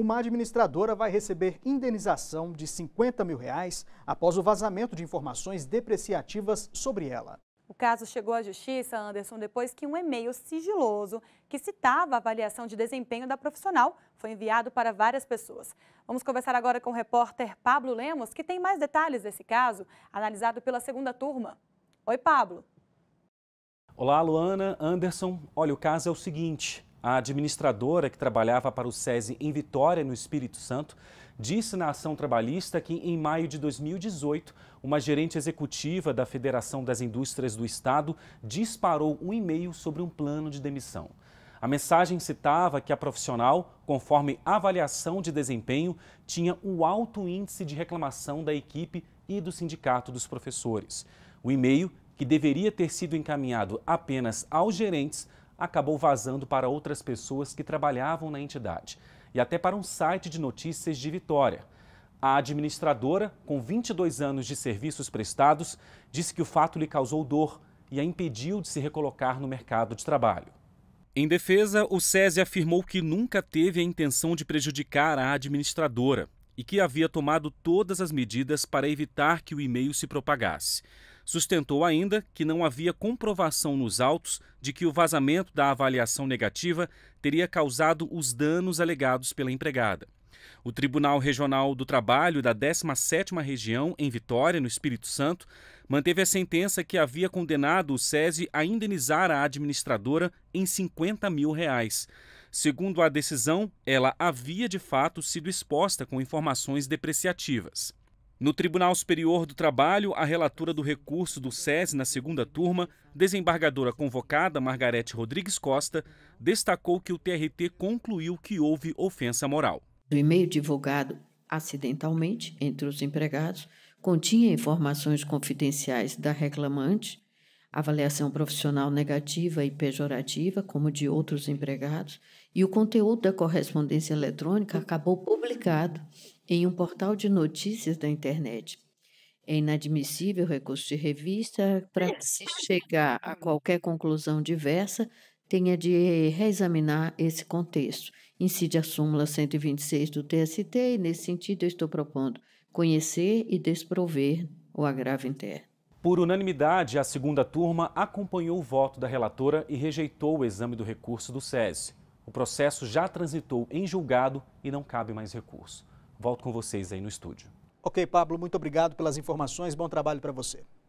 uma administradora vai receber indenização de 50 mil reais após o vazamento de informações depreciativas sobre ela. O caso chegou à justiça, Anderson, depois que um e-mail sigiloso que citava a avaliação de desempenho da profissional foi enviado para várias pessoas. Vamos conversar agora com o repórter Pablo Lemos, que tem mais detalhes desse caso, analisado pela segunda turma. Oi, Pablo. Olá, Luana, Anderson. Olha, o caso é o seguinte. A administradora que trabalhava para o SESI em Vitória, no Espírito Santo, disse na ação trabalhista que, em maio de 2018, uma gerente executiva da Federação das Indústrias do Estado disparou um e-mail sobre um plano de demissão. A mensagem citava que a profissional, conforme avaliação de desempenho, tinha o um alto índice de reclamação da equipe e do sindicato dos professores. O e-mail, que deveria ter sido encaminhado apenas aos gerentes, acabou vazando para outras pessoas que trabalhavam na entidade e até para um site de notícias de Vitória. A administradora, com 22 anos de serviços prestados, disse que o fato lhe causou dor e a impediu de se recolocar no mercado de trabalho. Em defesa, o SESI afirmou que nunca teve a intenção de prejudicar a administradora e que havia tomado todas as medidas para evitar que o e-mail se propagasse. Sustentou ainda que não havia comprovação nos autos de que o vazamento da avaliação negativa teria causado os danos alegados pela empregada. O Tribunal Regional do Trabalho da 17ª Região, em Vitória, no Espírito Santo, manteve a sentença que havia condenado o SESI a indenizar a administradora em 50 mil reais. Segundo a decisão, ela havia de fato sido exposta com informações depreciativas. No Tribunal Superior do Trabalho, a relatora do recurso do SES na segunda turma, desembargadora convocada Margarete Rodrigues Costa, destacou que o TRT concluiu que houve ofensa moral. O e-mail divulgado acidentalmente entre os empregados continha informações confidenciais da reclamante avaliação profissional negativa e pejorativa, como de outros empregados, e o conteúdo da correspondência eletrônica acabou publicado em um portal de notícias da internet. É inadmissível recurso de revista para se chegar a qualquer conclusão diversa tenha de reexaminar esse contexto. Incide a súmula 126 do TST e, nesse sentido, eu estou propondo conhecer e desprover o agravo interno. Por unanimidade, a segunda turma acompanhou o voto da relatora e rejeitou o exame do recurso do SESI. O processo já transitou em julgado e não cabe mais recurso. Volto com vocês aí no estúdio. Ok, Pablo, muito obrigado pelas informações. Bom trabalho para você.